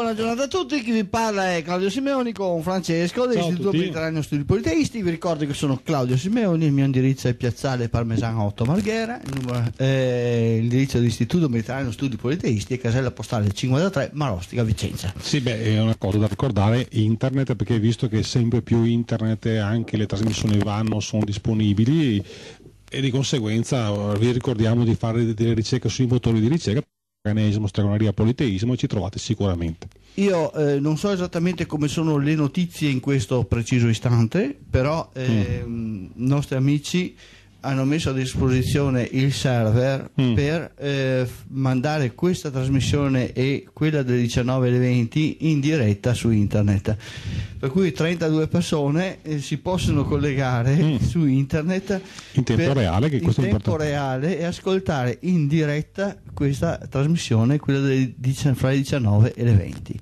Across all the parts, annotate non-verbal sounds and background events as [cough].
Buona giornata a tutti, chi vi parla è Claudio Simeoni con Francesco dell'Istituto Mediterraneo Studi Politeisti, vi ricordo che sono Claudio Simeoni, il mio indirizzo è Piazzale Parmesan 8 Marghera, l'indirizzo eh, dell'Istituto Mediterraneo Studi Politeisti e Casella Postale 53 Marostica Vicenza. Sì, beh, è una cosa da ricordare, internet perché visto che sempre più internet e anche le trasmissioni vanno, sono disponibili e di conseguenza eh, vi ricordiamo di fare delle ricerche sui motori di ricerca paganesimo, stregoneria, politeismo, ci trovate sicuramente. Io eh, non so esattamente come sono le notizie in questo preciso istante, però eh, mm. Ehm, nostri amici hanno messo a disposizione il server mm. per eh, mandare questa trasmissione e quella delle 19 alle 20 in diretta su internet. Per cui 32 persone eh, si possono collegare mm. [laughs] su internet in tempo, per, reale, in tempo reale, e ascoltare in diretta questa trasmissione, quella delle, fra le 19 e le 20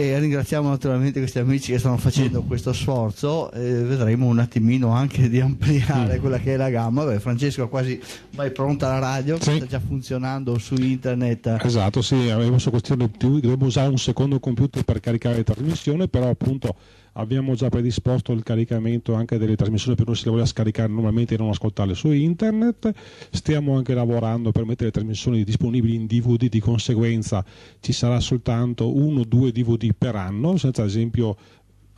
e ringraziamo naturalmente questi amici che stanno facendo mm. questo sforzo eh, vedremo un attimino anche di ampliare mm. quella che è la gamma Beh, Francesco quasi vai pronta la radio sì. sta già funzionando su internet esatto sì avevo su questione di usare un secondo computer per caricare la trasmissione però appunto abbiamo già predisposto il caricamento anche delle trasmissioni per noi si le voleva scaricare normalmente e non ascoltarle su internet, stiamo anche lavorando per mettere le trasmissioni disponibili in DVD, di conseguenza ci sarà soltanto uno o due DVD per anno, senza ad esempio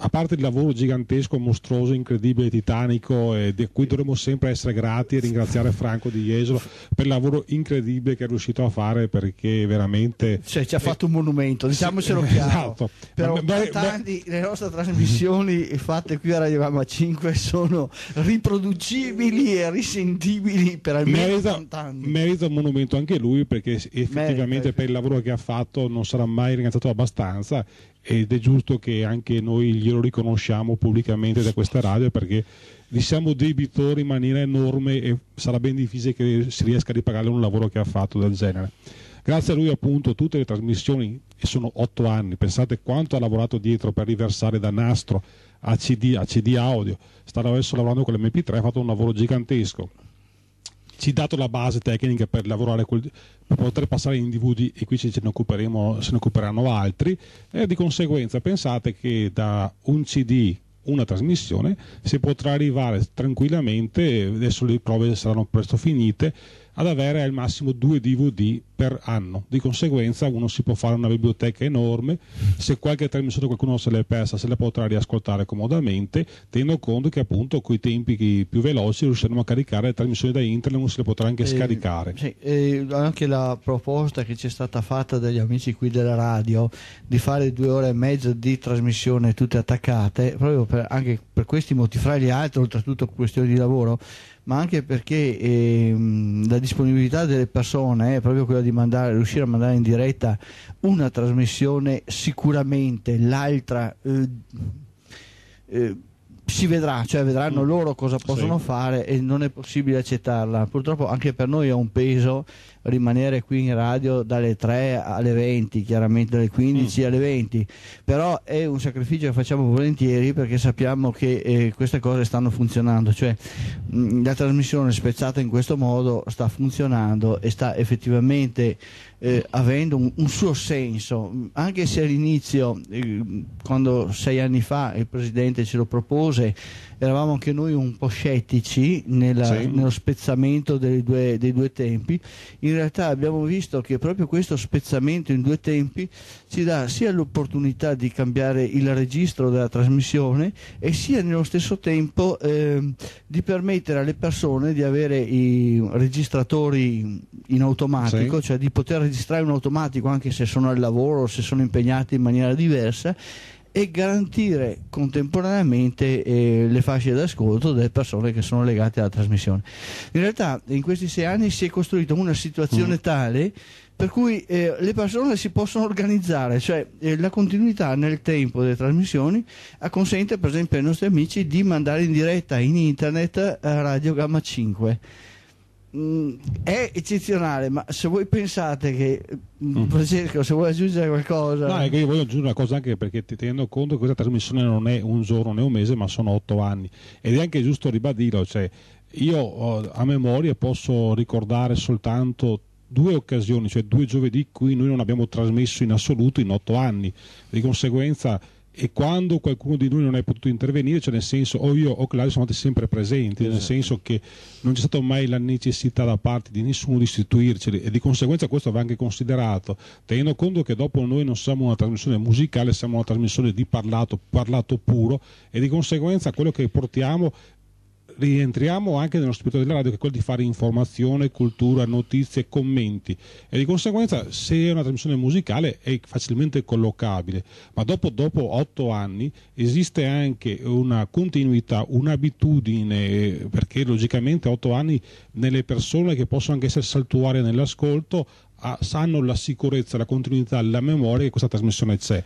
a parte il lavoro gigantesco, mostruoso, incredibile, titanico, eh, di cui dovremmo sempre essere grati e ringraziare Franco Di Jesolo per il lavoro incredibile che è riuscito a fare perché veramente... Cioè, ci ha fatto eh, un monumento, diciamocelo sì, chiaro. Esatto. Per 80 beh, anni le nostre trasmissioni fatte qui a Radio Mamma 5 sono riproducibili e risentibili per almeno merita, 80 anni. Merita un monumento anche lui perché effettivamente merita, per il lavoro che ha fatto non sarà mai ringraziato abbastanza ed è giusto che anche noi glielo riconosciamo pubblicamente da questa radio perché gli siamo debitori in maniera enorme e sarà ben difficile che si riesca a ripagare un lavoro che ha fatto del genere. Grazie a lui appunto tutte le trasmissioni, e sono otto anni, pensate quanto ha lavorato dietro per riversare da nastro a CD, a CD audio, sta adesso lavorando con l'MP3, ha fatto un lavoro gigantesco ci dato la base tecnica per lavorare quel, per poter passare in DVD e qui ce ne occuperemo, se ne occuperanno altri e di conseguenza pensate che da un CD una trasmissione si potrà arrivare tranquillamente adesso le prove saranno presto finite ad avere al massimo due DVD per anno. Di conseguenza uno si può fare una biblioteca enorme, se qualche trasmissione qualcuno se l'è persa se la potrà riascoltare comodamente, tenendo conto che appunto con i tempi più veloci riusciremo a caricare le trasmissioni da internet, uno se le potrà anche eh, scaricare. Sì, eh, anche la proposta che ci è stata fatta dagli amici qui della radio di fare due ore e mezza di trasmissione tutte attaccate, proprio per, anche per questi motivi, fra gli altri, oltretutto questioni di lavoro, ma anche perché eh, la disponibilità delle persone è eh, proprio quella di mandare, riuscire a mandare in diretta una trasmissione sicuramente, l'altra... Eh, eh si vedrà, cioè vedranno mm. loro cosa possono sì. fare e non è possibile accettarla. Purtroppo anche per noi è un peso rimanere qui in radio dalle 3 alle 20, chiaramente dalle 15 mm. alle 20, però è un sacrificio che facciamo volentieri perché sappiamo che eh, queste cose stanno funzionando, cioè mh, mm, la trasmissione spezzata in questo modo sta funzionando e sta effettivamente eh, avendo un, un, suo senso, anche se all'inizio, eh, quando sei anni fa il Presidente ce lo propose, eravamo anche noi un po' scettici nella, sì. nello spezzamento dei due, dei due, tempi, in realtà abbiamo visto che proprio questo spezzamento in due tempi ci dà sia l'opportunità di cambiare il registro della trasmissione e sia nello stesso tempo eh, di permettere alle persone di avere i registratori in automatico, sì. cioè di poter registrare in automatico anche se sono al lavoro o se sono impegnati in maniera diversa e garantire contemporaneamente eh, le fasce d'ascolto delle persone che sono legate alla trasmissione. In realtà in questi sei anni si è costruita una situazione mm. tale per cui eh, le persone si possono organizzare, cioè eh, la continuità nel tempo delle trasmissioni consente per esempio ai nostri amici di mandare in diretta in internet eh, Radio Gamma 5 mh, mm, è eccezionale, ma se voi pensate che mh, mm, Francesco, mm. se vuoi aggiungere qualcosa, no, è che io voglio aggiungere una cosa anche perché ti tenendo conto che questa trasmissione non è un giorno né un mese, ma sono otto anni ed è anche giusto ribadirlo. Cioè, io a memoria posso ricordare soltanto due occasioni, cioè due giovedì cui noi non abbiamo trasmesso in assoluto in otto anni. Di conseguenza e quando qualcuno di noi non è potuto intervenire, cioè nel senso o io o Claudio siamo stati sempre presenti, esatto. nel senso che non c'è stata mai la necessità da parte di nessuno di istituirceli e di conseguenza questo va anche considerato, tenendo conto che dopo noi non siamo una trasmissione musicale, siamo una trasmissione di parlato, parlato puro e di conseguenza quello che portiamo rientriamo anche nello spirito della radio che è quello di fare informazione, cultura, notizie, commenti e di conseguenza se è una trasmissione musicale è facilmente collocabile ma dopo, dopo otto anni esiste anche una continuità, un'abitudine perché logicamente otto anni nelle persone che possono anche essere saltuarie nell'ascolto ah, sanno la sicurezza, la continuità, la memoria che questa trasmissione c'è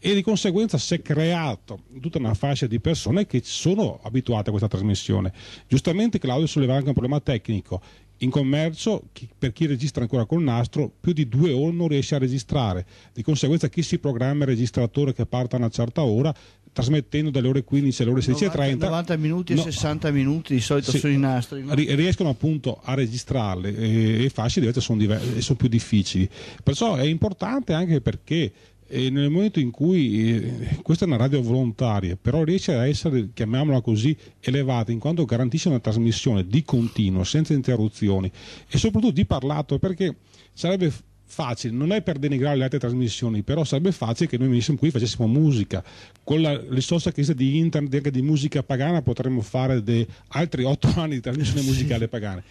e di conseguenza si è creato tutta una fascia di persone che sono abituate a questa trasmissione. Giustamente Claudio solleva anche un problema tecnico. In commercio, chi, per chi registra ancora col nastro, più di due ore non riesce a registrare. Di conseguenza, chi si programma il registratore che parta a una certa ora, trasmettendo dalle ore 15 alle ore 16.30. 90 minuti e 60 minuti di solito sì, sono nastri. No? Riescono appunto a registrarle e, le fasce diverse sono, diverse, sono più difficili. Perciò è importante anche perché e nel momento in cui eh, questa è una radio volontaria, però riesce a essere, chiamiamola così, elevata in quanto garantisce una trasmissione di continuo, senza interruzioni e soprattutto di parlato, perché sarebbe facile, non è per denigrare le altre trasmissioni, però sarebbe facile che noi venissimo qui e facessimo musica. Con la risorsa che esiste di internet, anche di musica pagana, potremmo fare altri otto [laughs] anni di trasmissione musicale pagana.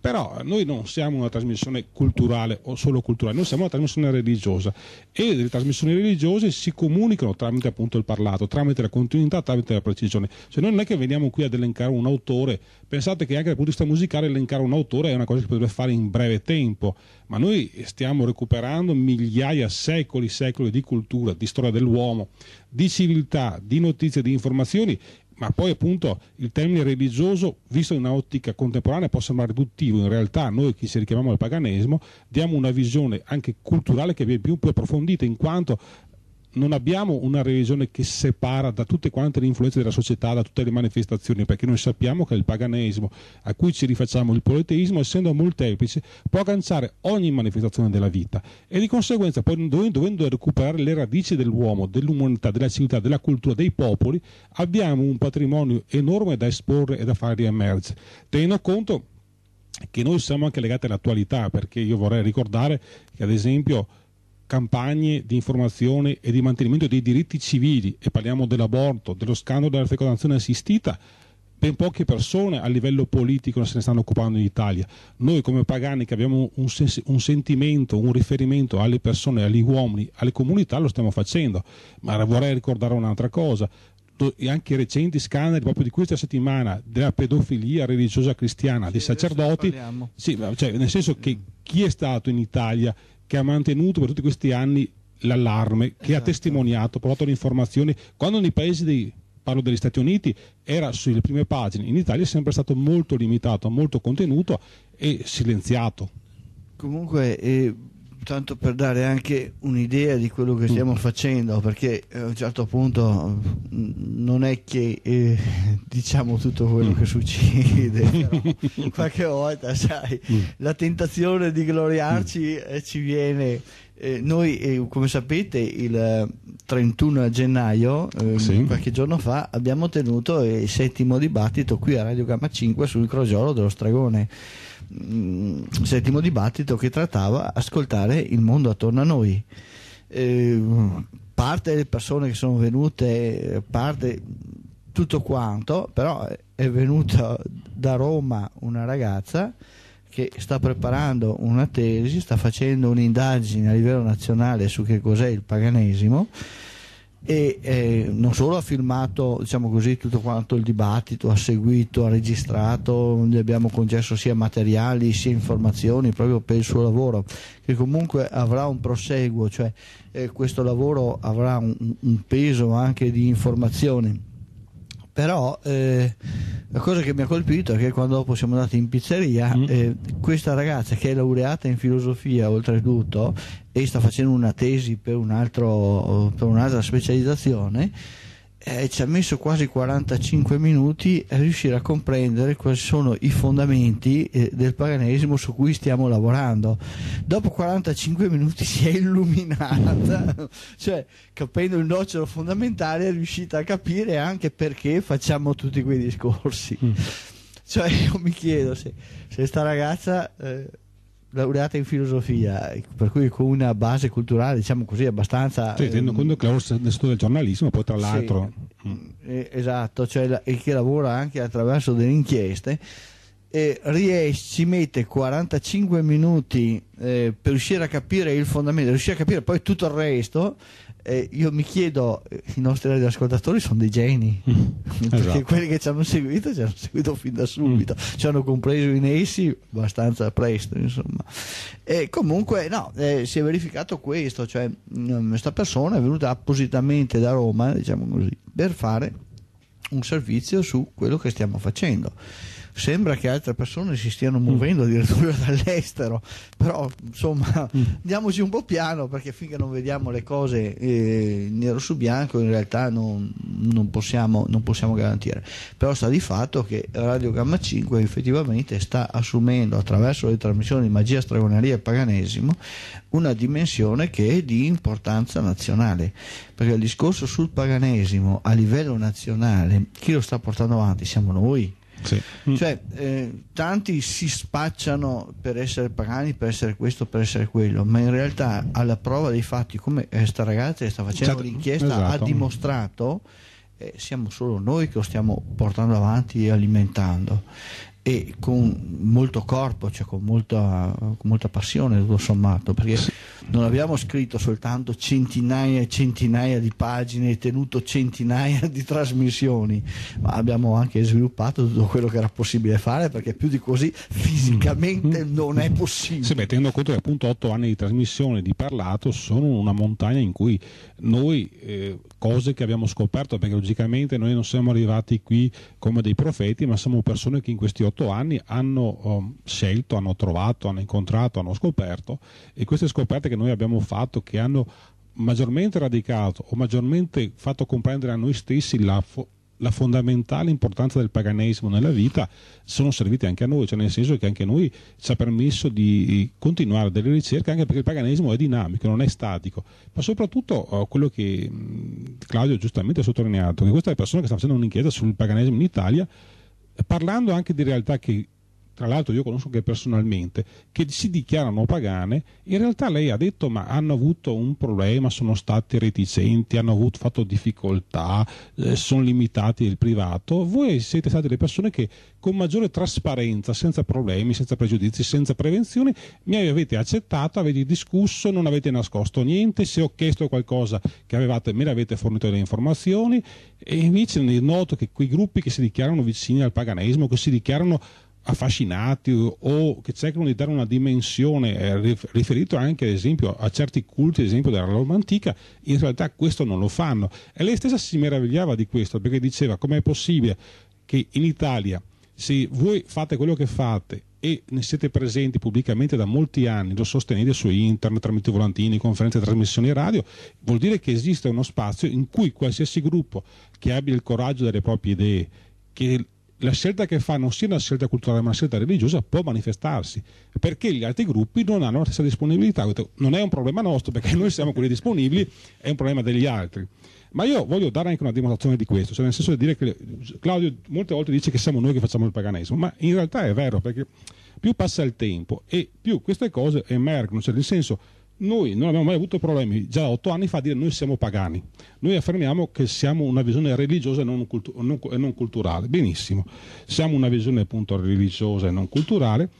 Però noi non siamo una trasmissione culturale o solo culturale, noi siamo una trasmissione religiosa e le trasmissioni religiose si comunicano tramite appunto il parlato, tramite la continuità, tramite la precisione. Cioè noi non è che veniamo qui ad elencare un autore, pensate che anche dal punto di vista musicale elencare un autore è una cosa che potrebbe fare in breve tempo, ma noi stiamo recuperando migliaia, secoli, secoli di cultura, di storia dell'uomo, di civiltà, di notizie, di informazioni ma poi appunto il termine religioso, visto in un'ottica contemporanea, può sembrare riduttivo, in realtà noi che ci richiamiamo al paganesimo diamo una visione anche culturale che viene più, più approfondita in quanto non abbiamo una religione che separa da tutte quante le influenze della società, da tutte le manifestazioni, perché noi sappiamo che il paganesimo a cui ci rifacciamo il politeismo, essendo molteplice, può agganciare ogni manifestazione della vita e di conseguenza poi dovendo recuperare le radici dell'uomo, dell'umanità, della civiltà, della cultura, dei popoli, abbiamo un patrimonio enorme da esporre e da far riemergere, tenendo conto che noi siamo anche legati all'attualità, perché io vorrei ricordare che ad esempio campagne di informazione e di mantenimento dei diritti civili, e parliamo dell'aborto, dello scandalo della fecondazione assistita, ben poche persone a livello politico se ne stanno occupando in Italia. Noi come pagani che abbiamo un, un, sentimento, un riferimento alle persone, agli uomini, alle comunità lo stiamo facendo, ma vorrei ricordare un'altra cosa. Anche i recenti scandali proprio di questa settimana della pedofilia religiosa cristiana sì, dei sacerdoti, sì, cioè, nel senso che chi è stato in Italia che ha mantenuto per tutti questi anni l'allarme, che esatto. ha testimoniato, portato le informazioni, quando nei paesi dei parlo degli Stati Uniti, era sulle prime pagine, in Italia è sempre stato molto limitato, molto contenuto e silenziato. Comunque, eh, tanto per dare anche un'idea di quello che stiamo mm. facendo, perché eh, a un certo punto mm, non è che eh, [laughs] diciamo tutto quello mm. che succede, [laughs] però qualche volta, sai, la tentazione di gloriarci eh, ci viene. Eh, noi, eh, come sapete, il 31 eh, gennaio, sì. qualche giorno fa, abbiamo tenuto il settimo dibattito qui a Radio Gamma 5 sul crogiolo dello stregone mh, mm, settimo dibattito che trattava ascoltare il mondo attorno a noi. Eh, parte delle persone che sono venute, parte tutto quanto, però è venuta da Roma una ragazza che sta preparando una tesi, sta facendo un'indagine a livello nazionale su che cos'è il paganesimo e eh, non solo ha filmato diciamo così, tutto quanto il dibattito, ha seguito, ha registrato, gli abbiamo concesso sia materiali sia informazioni proprio per il suo lavoro, che comunque avrà un proseguo, cioè eh, questo lavoro avrà un, un peso anche di informazioni però eh, la cosa che mi ha colpito è che quando dopo siamo andati in pizzeria mm. eh, questa ragazza che è laureata in filosofia oltretutto e sta facendo una tesi per, un altro, per un'altra specializzazione eh, ci ha messo quasi 45 minuti a riuscire a comprendere quali sono i fondamenti eh, del paganesimo su cui stiamo lavorando. Dopo 45 minuti si è illuminata, [laughs] cioè capendo il nocciolo fondamentale è riuscita a capire anche perché facciamo tutti quei discorsi. Mm. Cioè io mi chiedo se, questa ragazza... Eh, laureata in filosofia, per cui con una base culturale, diciamo così, abbastanza... Sì, tenendo ehm, conto che lavora nel studio del giornalismo, poi tra l'altro... Sì, eh, mm. Eh, esatto, cioè e che lavora anche attraverso delle inchieste, e riesce, ci mette 45 minuti eh, per riuscire a capire il fondamento, riuscire a capire poi tutto il resto, eh, io mi chiedo, eh, i nostri radioascoltatori sono dei geni, mm. [laughs] esatto. perché quelli che ci hanno seguito ci hanno seguito fin da subito, mm. ci hanno compreso in essi abbastanza presto, insomma. E comunque, no, eh, si è verificato questo, cioè mm, questa persona è venuta appositamente da Roma, diciamo così, per fare un servizio su quello che stiamo facendo sembra che altre persone si stiano muovendo addirittura [laughs] dall'estero, però insomma andiamoci mm. un po' piano perché finché non vediamo le cose eh, nero su bianco in realtà non, non, possiamo, non possiamo garantire, però sta di fatto che Radio Gamma 5 effettivamente sta assumendo attraverso le trasmissioni di magia, stragoneria e paganesimo una dimensione che è di importanza nazionale, perché il discorso sul paganesimo a livello nazionale chi lo sta portando avanti siamo noi sì. Mm. Cioè, eh, tanti si spacciano per essere pagani, per essere questo, per essere quello, ma in realtà alla prova dei fatti, come questa eh, ragazza che sta facendo certo. l'inchiesta esatto. ha dimostrato, eh, siamo solo noi che lo stiamo portando avanti e alimentando e con molto corpo, cioè con molta, con molta passione tutto sommato, perché sì non abbiamo scritto soltanto centinaia e centinaia di pagine e tenuto centinaia di trasmissioni, ma abbiamo anche sviluppato tutto quello che era possibile fare perché più di così fisicamente mm. non è possibile. Sì, beh, tenendo conto che appunto 8 anni di trasmissione, di parlato, sono una montagna in cui noi eh, cose che abbiamo scoperto, perché logicamente noi non siamo arrivati qui come dei profeti, ma siamo persone che in questi otto anni hanno um, scelto, hanno trovato, hanno incontrato, hanno scoperto e queste scoperte che noi abbiamo fatto, che hanno maggiormente radicato o maggiormente fatto comprendere a noi stessi la, la fondamentale importanza del paganesimo nella vita sono serviti anche a noi, cioè nel senso che anche noi ci ha permesso di continuare delle ricerche anche perché il paganesimo è dinamico, non è statico, ma soprattutto eh, quello che mm, Claudio giustamente ha sottolineato, che questa è la persona che sta facendo un'inchiesta sul paganesimo in Italia, parlando anche di realtà che tra l'altro io conosco che personalmente, che si dichiarano pagane, in realtà lei ha detto ma hanno avuto un problema, sono stati reticenti, hanno avuto, fatto difficoltà, eh, sono limitati il privato, voi siete state le persone che con maggiore trasparenza, senza problemi, senza pregiudizi, senza prevenzioni, mi avete accettato, avete discusso, non avete nascosto niente, se ho chiesto qualcosa che avevate me l'avete fornito le informazioni e invece noto che quei gruppi che si dichiarano vicini al paganesimo, che si dichiarano affascinati o che cercano di dare una dimensione eh, riferito anche ad esempio a certi culti ad esempio della Roma antica in realtà questo non lo fanno e lei stessa si meravigliava di questo perché diceva com'è possibile che in Italia se voi fate quello che fate e ne siete presenti pubblicamente da molti anni, lo sostenete su internet tramite volantini, conferenze, trasmissioni radio, vuol dire che esiste uno spazio in cui qualsiasi gruppo che abbia il coraggio delle proprie idee, che la scelta che fa non sia una scelta culturale ma una scelta religiosa può manifestarsi perché gli altri gruppi non hanno la stessa disponibilità non è un problema nostro perché noi siamo quelli disponibili è un problema degli altri ma io voglio dare anche una dimostrazione di questo cioè nel senso di dire che Claudio molte volte dice che siamo noi che facciamo il paganesimo ma in realtà è vero perché più passa il tempo e più queste cose emergono cioè nel senso noi non abbiamo mai avuto problemi, già otto anni fa, a dire noi siamo pagani. Noi affermiamo che siamo una visione religiosa e non, cultu- non, e non culturale. Benissimo, siamo una visione appunto religiosa e non culturale.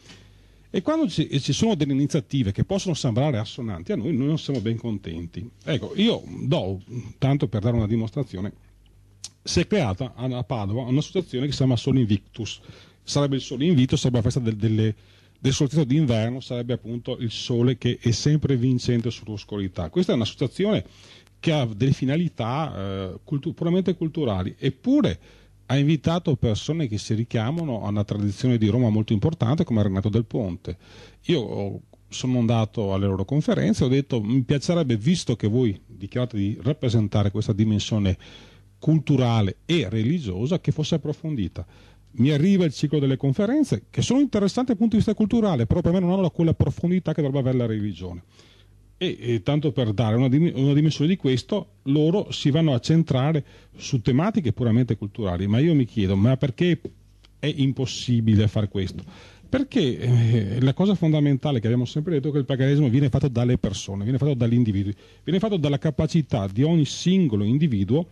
E quando ci, e ci, sono delle iniziative che possono sembrare assonanti a noi, noi non siamo ben contenti. Ecco, io do, tanto per dare una dimostrazione, si è creata a Padova un'associazione che si chiama Solo Invictus. Sarebbe il solo invito, sarebbe la festa del, delle, del solstizio d'inverno sarebbe appunto il sole che è sempre vincente sull'oscurità. Questa è un'associazione che ha delle finalità eh, cultu- puramente culturali, eppure ha invitato persone che si richiamano a una tradizione di Roma molto importante come Renato del Ponte. Io sono andato alle loro conferenze, e ho detto mi piacerebbe, visto che voi dichiarate di rappresentare questa dimensione culturale e religiosa, che fosse approfondita mi arriva il ciclo delle conferenze, che sono interessanti dal punto di vista culturale, però per me non hanno quella profondità che dovrebbe avere la religione. E, e tanto per dare una, una, dimensione di questo, loro si vanno a centrare su tematiche puramente culturali. Ma io mi chiedo, ma perché è impossibile fare questo? Perché eh, la cosa fondamentale che abbiamo sempre detto è che il paganesimo viene fatto dalle persone, viene fatto dagli individui, viene fatto dalla capacità di ogni singolo individuo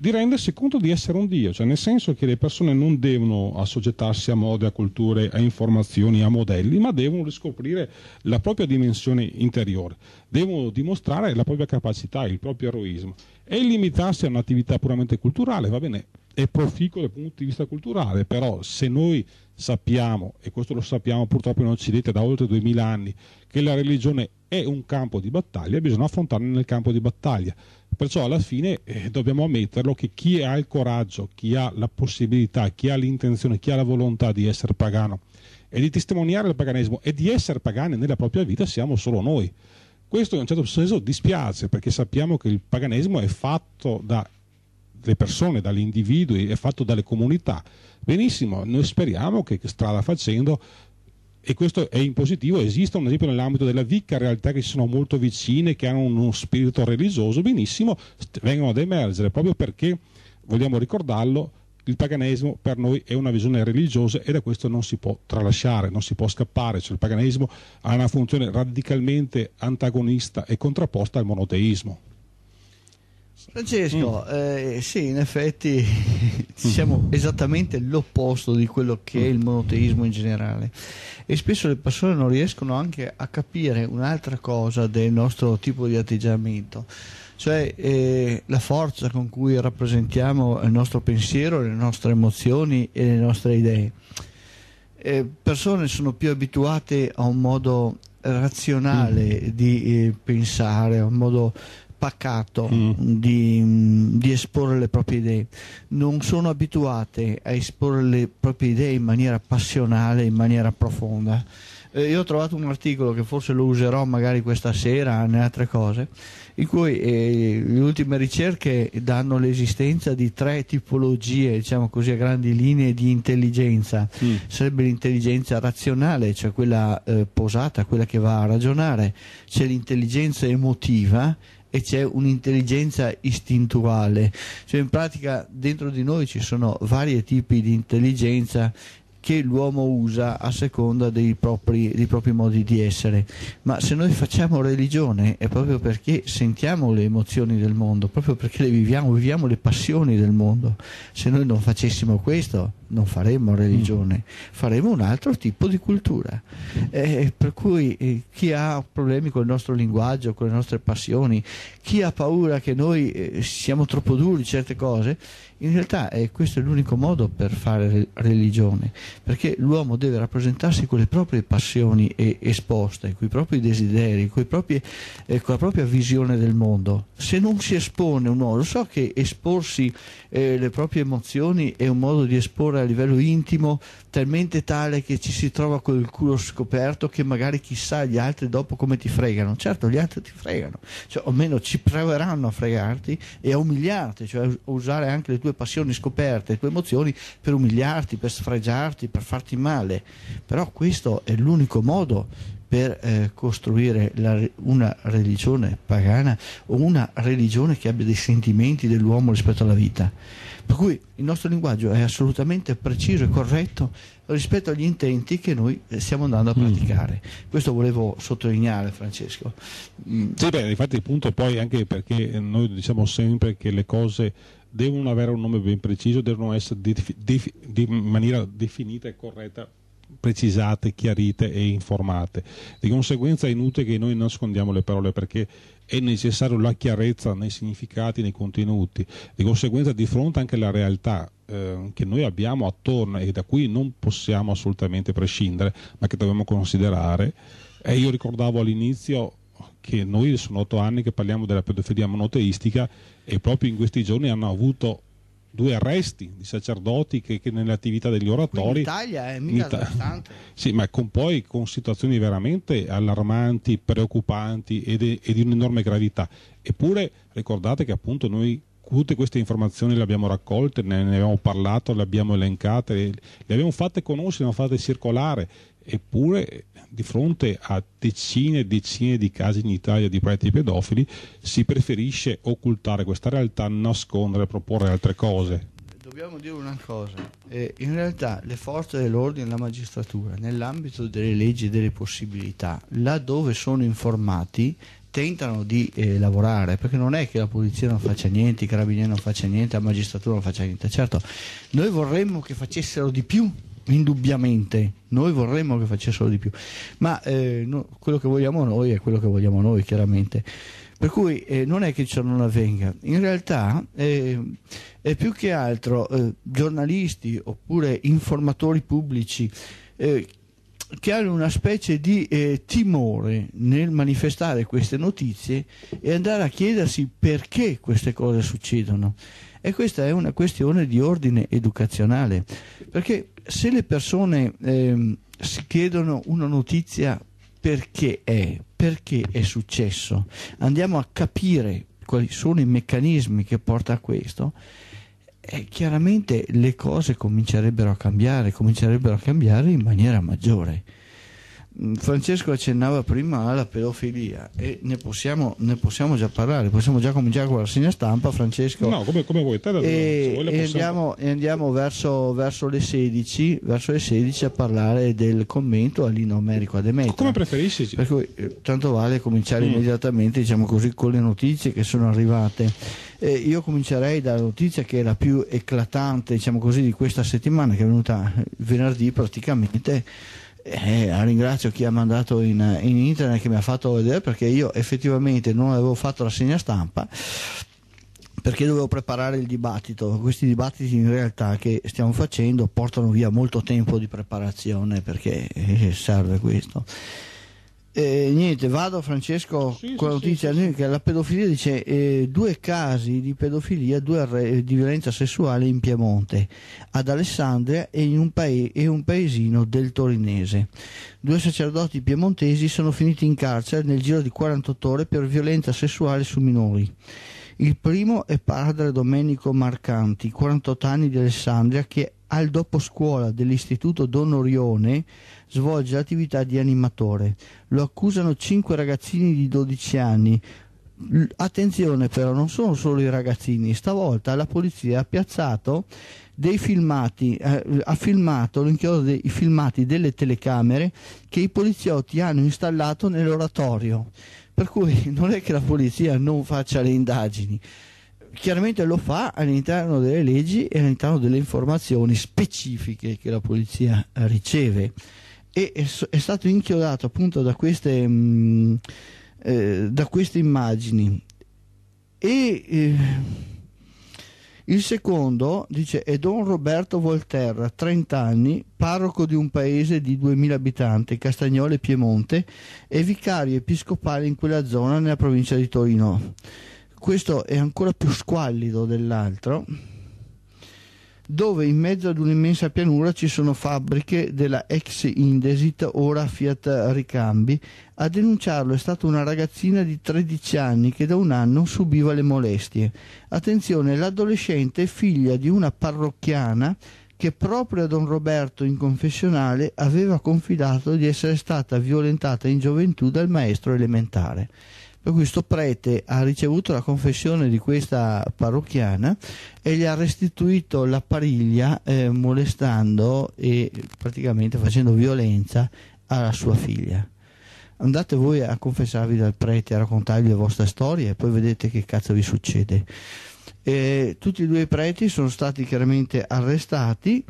di rendersi conto di essere un Dio, cioè nel senso che le persone non devono assoggettarsi a mode, a culture, a informazioni, a modelli, ma devono riscoprire la propria dimensione interiore, devono dimostrare la propria capacità, il proprio eroismo e limitarsi a un'attività puramente culturale, va bene, è proficuo dal punto di vista culturale, però se noi sappiamo, e questo lo sappiamo purtroppo in Occidente da oltre 2000 anni, che la religione è un campo di battaglia, bisogna affrontarla nel campo di battaglia. Perciò alla fine eh, dobbiamo ammetterlo che chi ha il coraggio, chi ha la possibilità, chi ha l'intenzione, chi ha la volontà di essere pagano e di testimoniare il paganesimo e di essere pagani nella propria vita siamo solo noi. Questo in un certo senso dispiace perché sappiamo che il paganesimo è fatto da dalle persone, dagli individui, è fatto dalle comunità. Benissimo, noi speriamo che strada facendo e questo è in positivo, esistono ad esempio nell'ambito della Vicca realtà che sono molto vicine, che hanno uno spirito religioso, benissimo, vengono ad emergere proprio perché, vogliamo ricordarlo, il paganesimo per noi è una visione religiosa e da questo non si può tralasciare, non si può scappare, cioè il paganesimo ha una funzione radicalmente antagonista e contrapposta al monoteismo. Francesco, mm. eh, sì, in effetti [laughs] siamo mm. esattamente l'opposto di quello che è mm. il monoteismo in generale e spesso le persone non riescono anche a capire un'altra cosa del nostro tipo di atteggiamento, cioè eh, la forza con cui rappresentiamo il nostro pensiero, le nostre emozioni e le nostre idee. Eh, persone sono più abituate a un modo razionale mm. di eh, pensare, a un modo pacato mm. di, mm, di, esporre le proprie idee, non sono abituate a esporre le proprie idee in maniera passionale, in maniera profonda. Eh, io ho trovato un articolo che forse lo userò magari questa sera e altre cose, in cui eh, le ultime ricerche danno l'esistenza di tre tipologie, diciamo così a grandi linee, di intelligenza. Mm. Sarebbe l'intelligenza razionale, cioè quella eh, posata, quella che va a ragionare, c'è l'intelligenza emotiva e c'è un'intelligenza istintuale, cioè in pratica dentro di noi ci sono vari tipi di intelligenza che l'uomo usa a seconda dei propri, dei propri, modi di essere. Ma se noi facciamo religione è proprio perché sentiamo le emozioni del mondo, proprio perché le viviamo, viviamo le passioni del mondo. Se noi non facessimo questo, non faremo religione, mm. faremo un altro tipo di cultura. Eh, per cui eh, chi ha problemi con il nostro linguaggio, con le nostre passioni, chi ha paura che noi eh, siamo troppo duri certe cose, in realtà eh, questo è l'unico modo per fare re religione, perché l'uomo deve rappresentarsi con le proprie passioni esposte, con i propri desideri, propri, eh, con la propria visione del mondo. Se non si espone un uomo, lo so che esporsi eh, le proprie emozioni è un modo di esporre a livello intimo talmente tale che ci si trova con il culo scoperto che magari chissà gli altri dopo come ti fregano. Certo, gli altri ti fregano, cioè, o meno ci proveranno a fregarti e a umiliarti, cioè a usare anche le tue passioni scoperte, le tue emozioni per umiliarti, per sfregiarti, per farti male. Però questo è l'unico modo per eh, costruire la, una religione pagana o una religione che abbia dei sentimenti dell'uomo rispetto alla vita. Per cui il nostro linguaggio è assolutamente preciso e corretto rispetto agli intenti che noi eh, stiamo andando a mm. praticare. Mm. Questo volevo sottolineare, Francesco. Mm. Sì, beh, infatti il punto è poi anche perché noi diciamo sempre che le cose devono avere un nome ben preciso, devono essere di, di, di maniera definita e corretta precisate, chiarite e informate. Di conseguenza è inutile che noi nascondiamo le parole perché è necessaria la chiarezza nei significati, nei contenuti, di conseguenza di fronte anche alla realtà eh, che noi abbiamo attorno e da cui non possiamo assolutamente prescindere, ma che dobbiamo considerare. E eh, io ricordavo all'inizio che noi sono otto anni che parliamo della pedofilia monoteistica e proprio in questi giorni hanno avuto due arresti di sacerdoti che, che attività degli oratori. Quindi in Italia è mica Ita- devastante. [laughs] Sì, ma con poi con situazioni veramente allarmanti, preoccupanti e, di un'enorme gravità. Eppure ricordate che appunto noi tutte queste informazioni le abbiamo raccolte, ne, ne abbiamo parlato, le abbiamo elencate, le abbiamo fatte conoscere, le abbiamo fatte circolare eppure di fronte a decine e decine di casi in Italia di preti pedofili si preferisce occultare questa realtà, nascondere, proporre altre cose. Dobbiamo dire una cosa, eh, in realtà le forze dell'ordine e la magistratura nell'ambito delle leggi e delle possibilità, laddove sono informati, tentano di eh, lavorare perché non è che la polizia non faccia niente, i carabinieri non faccia niente, la magistratura non faccia niente. Certo, noi vorremmo che facessero di più indubbiamente noi vorremmo che facessero di più ma eh, no, quello che vogliamo noi è quello che vogliamo noi chiaramente per cui eh, non è che ciò non avvenga in realtà eh, è più che altro eh, giornalisti oppure informatori pubblici eh, che hanno una specie di eh, timore nel manifestare queste notizie e andare a chiedersi perché queste cose succedono e questa è una questione di ordine educazionale perché se le persone eh, si chiedono una notizia perché è, perché è successo, andiamo a capire quali sono i meccanismi che portano a questo, eh, chiaramente le cose comincerebbero a cambiare, comincerebbero a cambiare in maniera maggiore. Mm, Francesco accennava prima alla pedofilia e ne possiamo, ne possiamo, già parlare, possiamo già cominciare con la segna stampa, Francesco. No, come, come vuoi, te la e, vuoi e andiamo, e andiamo verso, verso, le 16, verso, le 16, a parlare del commento a Lino Americo a Demetrio. Come preferisci? Per cui eh, tanto vale cominciare mm. immediatamente, diciamo così, con le notizie che sono arrivate. Eh, io comincerei dalla notizia che è la più eclatante, diciamo così, di questa settimana, che è venuta venerdì praticamente eh, ringrazio chi ha mandato in, in internet che mi ha fatto vedere perché io effettivamente non avevo fatto la segna stampa perché dovevo preparare il dibattito. Questi dibattiti in realtà che stiamo facendo portano via molto tempo di preparazione perché eh, serve questo. Eh, niente, vado Francesco sì, con la notizia sì, sì, che la pedofilia dice eh, due casi di pedofilia, due arre- eh, di violenza sessuale in Piemonte, ad Alessandria e in un, pae- e un paesino del Torinese. Due sacerdoti piemontesi sono finiti in carcere nel giro di 48 ore per violenza sessuale su minori. Il primo è padre Domenico Marcanti, 48 anni di Alessandria, che al dopo scuola dell'Istituto Don Orione svolge l'attività di animatore. Lo accusano cinque ragazzini di 12 anni. L- attenzione però, non sono solo i ragazzini, stavolta la polizia ha piazzato dei filmati, eh, ha filmato l'inchiodo dei filmati delle telecamere che i poliziotti hanno installato nell'oratorio. Per cui [laughs] non è che la polizia non faccia le indagini, chiaramente lo fa all'interno delle leggi e all'interno delle informazioni specifiche che la polizia riceve è, è stato inchiodato appunto da queste, mh, mm, eh, da queste immagini. E eh, il secondo dice è Don Roberto Volterra, 30 anni, parroco di un paese di 2000 abitanti, Castagnole Piemonte, e vicario episcopale in quella zona nella provincia di Torino. Questo è ancora più squallido dell'altro dove in mezzo ad un'immensa pianura ci sono fabbriche della ex Indesit, ora Fiat Ricambi. A denunciarlo è stata una ragazzina di 13 anni che da un anno subiva le molestie. Attenzione, l'adolescente è figlia di una parrocchiana che proprio a Don Roberto in confessionale aveva confidato di essere stata violentata in gioventù dal maestro elementare per cui prete ha ricevuto la confessione di questa parrocchiana e gli ha restituito la pariglia eh, molestando e praticamente facendo violenza alla sua figlia. Andate voi a confessarvi dal prete, a raccontargli la vostra storia e poi vedete che cazzo vi succede. E tutti e due i preti sono stati chiaramente arrestati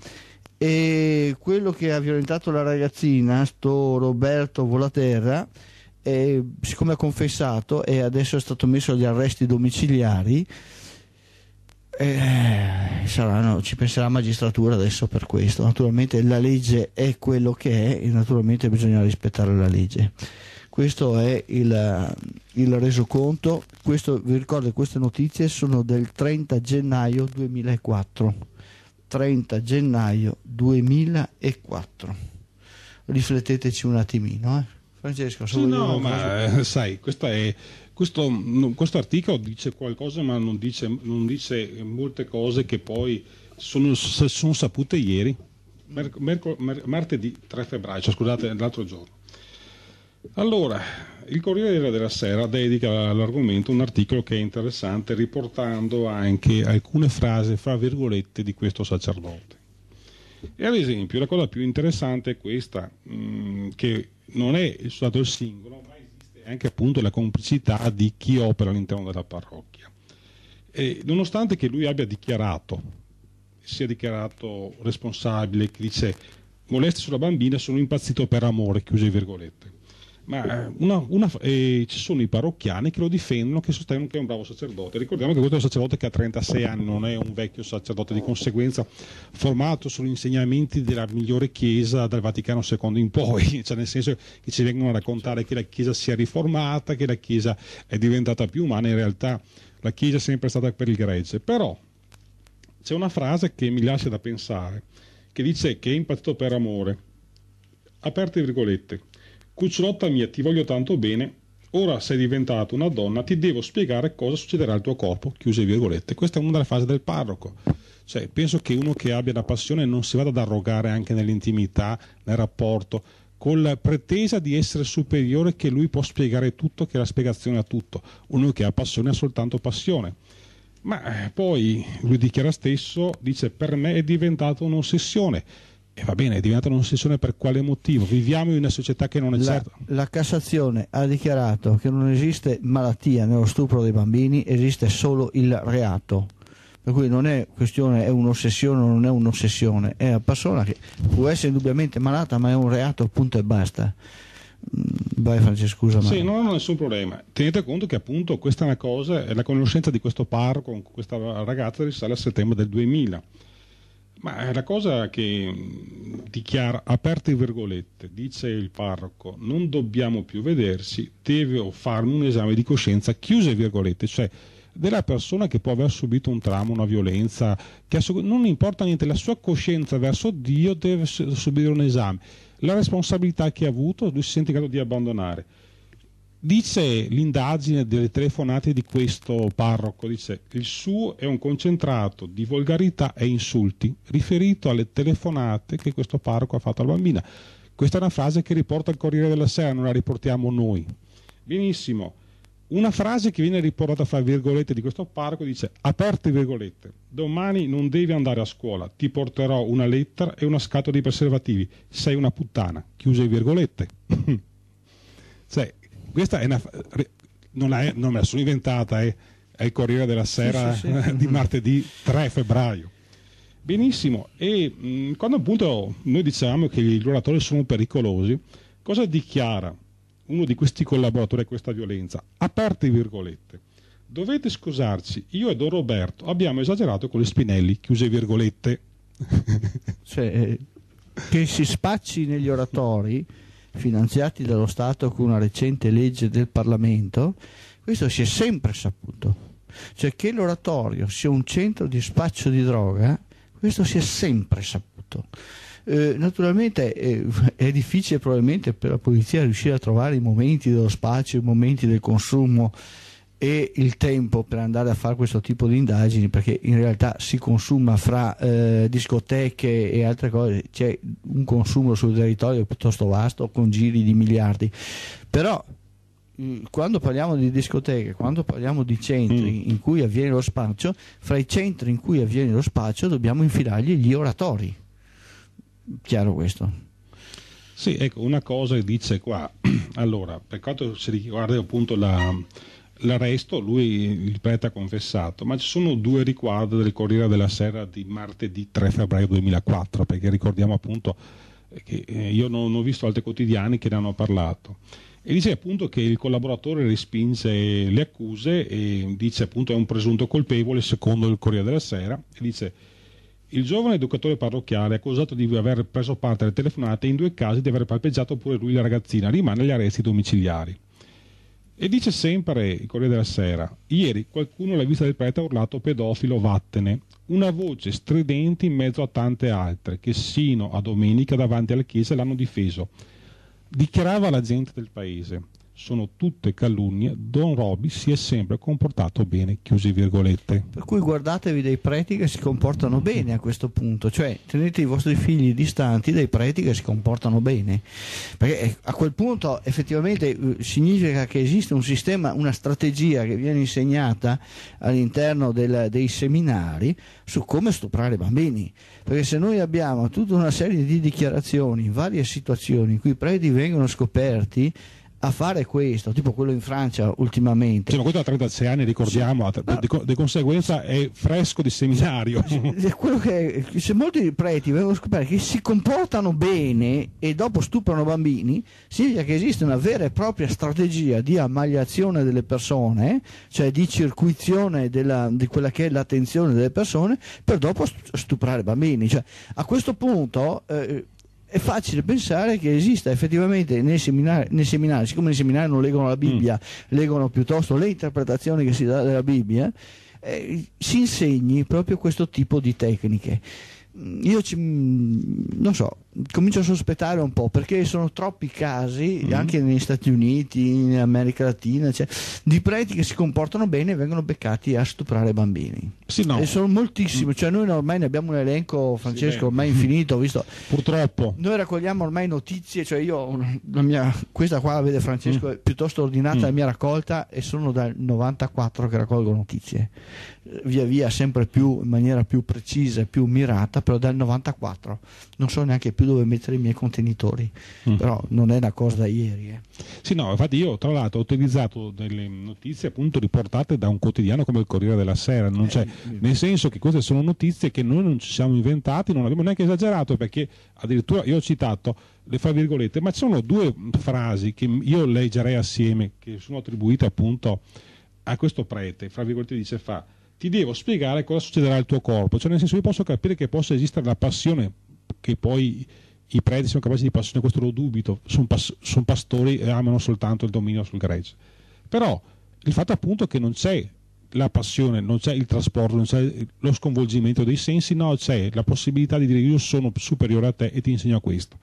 e quello che ha violentato la ragazzina, sto Roberto Volaterra, e, siccome ha confessato e adesso è stato messo agli arresti domiciliari, eh, saranno, ci penserà la magistratura adesso per questo. Naturalmente la legge è quello che è e naturalmente bisogna rispettare la legge. Questo è il, il resoconto. Questo, vi ricordo che queste notizie sono del 30 gennaio 2004. 30 gennaio 2004. Rifletteteci un attimino. Eh. Francesco, se sì, no, ma cosa... Eh, sai, è, questo, questo, articolo dice qualcosa, ma non dice, non dice molte cose che poi sono, sono sapute ieri, mer, mer, mer, martedì 3 febbraio, cioè, scusate, l'altro giorno. Allora, il Corriere della Sera dedica all'argomento un articolo che è interessante, riportando anche alcune frasi, fra virgolette, di questo sacerdote. E ad esempio, la cosa più interessante è questa, mh, mm, che non è stato il singolo, ma esiste anche appunto la complicità di chi opera all'interno della parrocchia. E nonostante che lui abbia dichiarato, sia dichiarato responsabile, che dice molesti sulla bambina sono impazzito per amore, chiuse virgolette ma eh, una, una, eh, ci sono i parrocchiani che lo difendono, che sostengono che è un bravo sacerdote. Ricordiamo che questo è un sacerdote che ha 36 anni, non è un vecchio sacerdote, di conseguenza formato sugli insegnamenti della migliore chiesa dal Vaticano II in poi, [laughs] cioè nel senso che ci vengono a raccontare che la chiesa si è riformata, che la chiesa è diventata più umana, in realtà la chiesa è sempre stata per il gregge. Però c'è una frase che mi lascia da pensare, che dice che è impazzito per amore, aperte virgolette Cucciolotta mia, ti voglio tanto bene. Ora sei diventata una donna, ti devo spiegare cosa succederà al tuo corpo. Chiuse virgolette. Questa è una delle fasi del parroco. Cioè, penso che uno che abbia la passione non si vada ad arrogare anche nell'intimità, nel rapporto, con la pretesa di essere superiore che lui può spiegare tutto, che la spiegazione ha tutto. Uno che ha passione ha soltanto passione. Ma eh, poi lui dichiara stesso, dice per me è diventata un'ossessione e va bene, è diventata un'ossessione per quale motivo? Viviamo in una società che non è la, certa. La Cassazione ha dichiarato che non esiste malattia nello stupro dei bambini, esiste solo il reato. Per cui non è questione, è un'ossessione o non è un'ossessione, è una persona che può essere indubbiamente malata, ma è un reato, punto e basta. Mm, vai Francesco, scusa. Sì, non ho nessun problema. Tenete conto che appunto questa è una cosa, la conoscenza di questo parco, questa ragazza risale a settembre del 2000 ma è la cosa che mm, dichiara, aperte virgolette, dice il parroco, non dobbiamo più vedersi, devo farmi un esame di coscienza, chiuse virgolette, cioè della persona che può aver subito un trauma, una violenza, che non importa niente, la sua coscienza verso Dio deve subire un esame. La responsabilità che ha avuto, lui si sente in grado di abbandonare Dice l'indagine delle telefonate di questo parroco, dice il suo è un concentrato di volgarità e insulti riferito alle telefonate che questo parroco ha fatto alla bambina. Questa è una frase che riporta il Corriere della Sera, non la riportiamo noi. Benissimo. Una frase che viene riportata fra virgolette di questo parroco dice, aperte virgolette, domani non devi andare a scuola, ti porterò una lettera e una scatola di preservativi, sei una puttana, chiuse virgolette. [laughs] cioè, questa è una, non, è, non me la sono inventata, è, è il Corriere della Sera sì, sì, [laughs] sì. di martedì 3 febbraio. Benissimo, e mh, mm, quando appunto noi diciamo che gli oratori sono pericolosi, cosa dichiara uno di questi collaboratori a questa violenza? Aperte virgolette. Dovete scusarci, io e Don Roberto abbiamo esagerato con le spinelli, chiuse virgolette. cioè, eh, che si spacci negli oratori [laughs] finanziati dallo Stato con una recente legge del Parlamento, questo si è sempre saputo. Cioè che l'oratorio sia un centro di spaccio di droga, questo si è sempre saputo. Eh, naturalmente eh, è difficile probabilmente per la polizia riuscire a trovare i momenti dello spazio, i momenti del consumo, e il tempo per andare a fare questo tipo di indagini perché in realtà si consuma fra eh, discoteche e altre cose c'è un consumo sul territorio piuttosto vasto con giri di miliardi però mm, quando parliamo di discoteche, quando parliamo di centri mm. in cui avviene lo spaccio, fra i centri in cui avviene lo spaccio dobbiamo infilargli gli oratori. Chiaro questo? Sì, ecco, una cosa che dice qua. [clears throat] Allora, per quanto si riguarda appunto la, L'arresto lui, il prete ha confessato, ma ci sono due riquadri del Corriere della Sera di martedì 3 febbraio 2004, perché ricordiamo appunto che eh, io non ho visto altri quotidiani che ne hanno parlato. E dice appunto che il collaboratore respinge le accuse e dice appunto è un presunto colpevole secondo il Corriere della Sera e dice il giovane educatore parrocchiale accusato di aver preso parte alle telefonate in due casi di aver palpeggiato pure lui la ragazzina rimane agli arresti domiciliari. E dice sempre il Corriere della Sera, ieri qualcuno alla vista del prete ha urlato pedofilo vattene, una voce stridente in mezzo a tante altre che sino a domenica davanti alla chiesa l'hanno difeso. Dichiarava la gente del paese, sono tutte calunnie, Don Roby si è sempre comportato bene, chiusi virgolette. Per cui guardatevi dei preti che si comportano bene a questo punto, cioè tenete i vostri figli distanti dai preti che si comportano bene, perché eh, a quel punto effettivamente eh, significa che esiste un sistema, una strategia che viene insegnata all'interno del, dei seminari su come stuprare i bambini, perché se noi abbiamo tutta una serie di dichiarazioni in varie situazioni in cui i preti vengono scoperti, a fare questo, tipo quello in Francia ultimamente. Sì, ma questo ha 36 anni, ricordiamo, sì, ma... di, di, conseguenza è fresco di seminario. Che, se molti preti vengono scoprire che si comportano bene e dopo stuprano bambini, significa che esiste una vera e propria strategia di ammagliazione delle persone, cioè di circuizione della, di quella che è l'attenzione delle persone, per dopo stuprare bambini. Cioè, a questo punto... Eh, è facile pensare che esista effettivamente nei seminari, nei seminari siccome nei seminari non leggono la Bibbia, mm. leggono piuttosto le interpretazioni che si dà della Bibbia, eh, si insegni proprio questo tipo di tecniche. Io ci, mm, non so, comincio a sospettare un po' perché sono troppi casi mm-hmm. anche negli Stati Uniti, in America Latina, cioè, di preti che si comportano bene e vengono beccati a stuprare bambini. Sì, no. E sono moltissimi, mm. cioè noi ormai ne abbiamo un elenco, Francesco, sì, ormai infinito, ho visto. [laughs] Purtroppo. Noi raccogliamo ormai notizie, cioè io mia, questa qua, la vede Francesco, mm. è piuttosto ordinata mm. la mia raccolta e sono dal 94 che raccolgo notizie. Via via sempre più in maniera più precisa, e più mirata, però dal 94 non so neanche più più dove mettere i miei contenitori, mm. però non è una cosa da ieri. Eh. Sì, no, infatti io tra l'altro ho utilizzato delle notizie appunto riportate da un quotidiano come il Corriere della Sera, eh, nel senso che queste sono notizie che noi non ci siamo inventati, non abbiamo neanche esagerato perché addirittura io ho citato le fra virgolette, ma ci sono due frasi che io leggerei assieme, che sono attribuite appunto a questo prete, fra virgolette dice fa, ti devo spiegare cosa succederà al tuo corpo, cioè nel senso io posso capire che possa esistere la passione che poi i preti sono capaci di passione, questo lo dubito, sono, pas sono pastori e amano soltanto il dominio sul gregge. Però il fatto appunto che non c'è la passione, non c'è il trasporto, non c'è lo sconvolgimento dei sensi, no, c'è la possibilità di dire io sono superiore a te e ti insegno questo.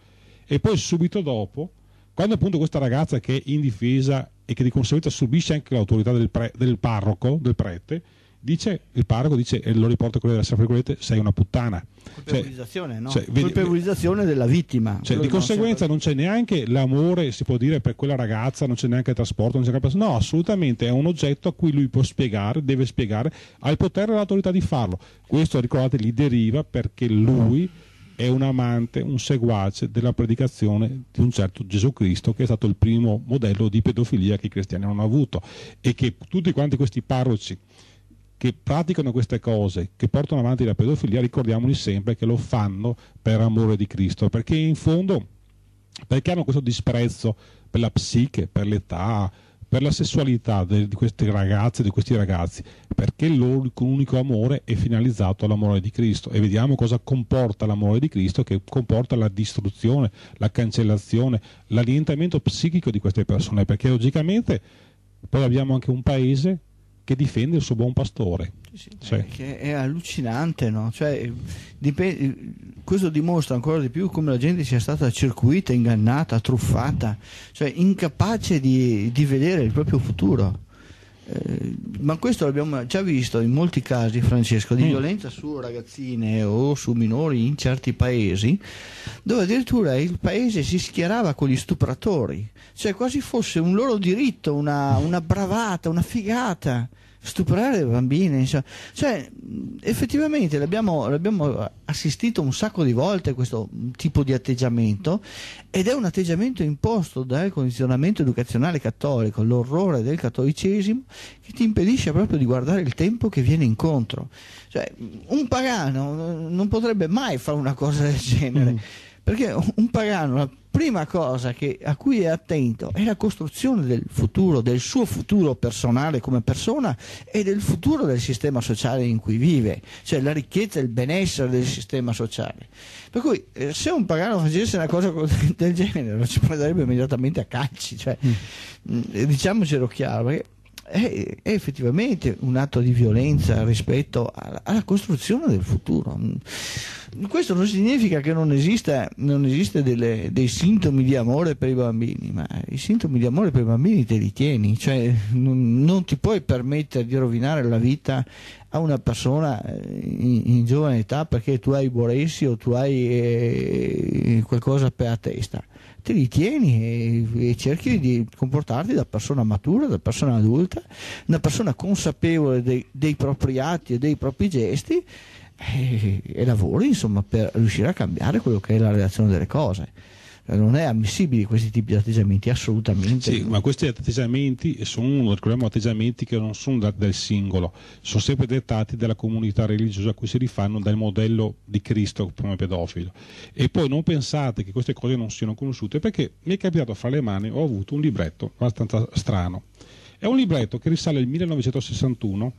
E poi subito dopo, quando appunto questa ragazza che è in difesa e che di conseguenza subisce anche l'autorità del, del parroco, del prete, dice il parroco dice, e lo riporto quello della virgolette, sei una puttana. Colpevolizzazione, cioè, no? Cioè, vedi, della vittima. Cioè, di conseguenza non c'è neanche l'amore, si può dire, per quella ragazza, non c'è neanche il trasporto, non c'è capace. No, assolutamente, è un oggetto a cui lui può spiegare, deve spiegare, ha il potere e l'autorità di farlo. Questo, ricordate, gli deriva perché lui è un amante, un seguace della predicazione di un certo Gesù Cristo che è stato il primo modello di pedofilia che i cristiani hanno avuto e che tutti quanti questi parroci che praticano queste cose, che portano avanti la pedofilia, ricordiamoli sempre che lo fanno per amore di Cristo, perché in fondo, perché hanno questo disprezzo per la psiche, per l'età, per la sessualità di queste ragazze, di questi ragazzi, perché il loro unico amore è finalizzato all'amore di Cristo. E vediamo cosa comporta l'amore di Cristo, che comporta la distruzione, la cancellazione, l'alientamento psichico di queste persone, perché logicamente poi abbiamo anche un paese che difende il suo buon pastore. Sì, sì. Cioè. È allucinante, no? cioè, eh, dipende, eh, questo dimostra ancora di più come la gente sia stata circuita, ingannata, truffata, cioè incapace di, di vedere il proprio futuro. Eh, ma questo l'abbiamo già visto in molti casi, Francesco, di mm. violenza su ragazzine o su minori in certi paesi, dove addirittura il paese si schierava con gli stupratori cioè quasi fosse un loro diritto, una, una bravata, una figata stuprare le bambine, insomma. cioè effettivamente l'abbiamo, l'abbiamo, assistito un sacco di volte a questo tipo di atteggiamento ed è un atteggiamento imposto dal condizionamento educazionale cattolico, l'orrore del cattolicesimo che ti impedisce proprio di guardare il tempo che viene incontro, cioè un pagano non potrebbe mai fare una cosa del genere, mm. perché un pagano prima cosa che, a cui è attento è la costruzione del futuro, del suo futuro personale come persona e del futuro del sistema sociale in cui vive, cioè la ricchezza e il benessere del sistema sociale. Per cui eh, se un pagano facesse una cosa [laughs] del genere lo ci prenderebbe immediatamente a calci, cioè, mm. mm diciamocelo chiaro, perché è, è effettivamente un atto di violenza rispetto alla, alla, costruzione del futuro. Questo non significa che non esistano dei sintomi di amore per i bambini, ma i sintomi di amore per i bambini te li tieni, cioè non, non ti puoi permettere di rovinare la vita a una persona eh, in, in giovane età perché tu hai Boressi o tu hai eh, qualcosa per la testa ti ritieni e, e, cerchi di comportarti da persona matura, da persona adulta, da persona consapevole dei, dei propri atti e dei propri gesti e, eh, e lavori insomma per riuscire a cambiare quello che è la relazione delle cose. Eh, non è ammissibile questi tipi di atteggiamenti, assolutamente. Sì, ma questi atteggiamenti sono, ricordiamo, atteggiamenti che non sono dati dal singolo, sono sempre dettati dalla comunità religiosa a cui si rifanno dal modello di Cristo come pedofilo. E poi non pensate che queste cose non siano conosciute, perché mi è capitato fra le mani, ho avuto un libretto abbastanza strano. È un libretto che risale al 1961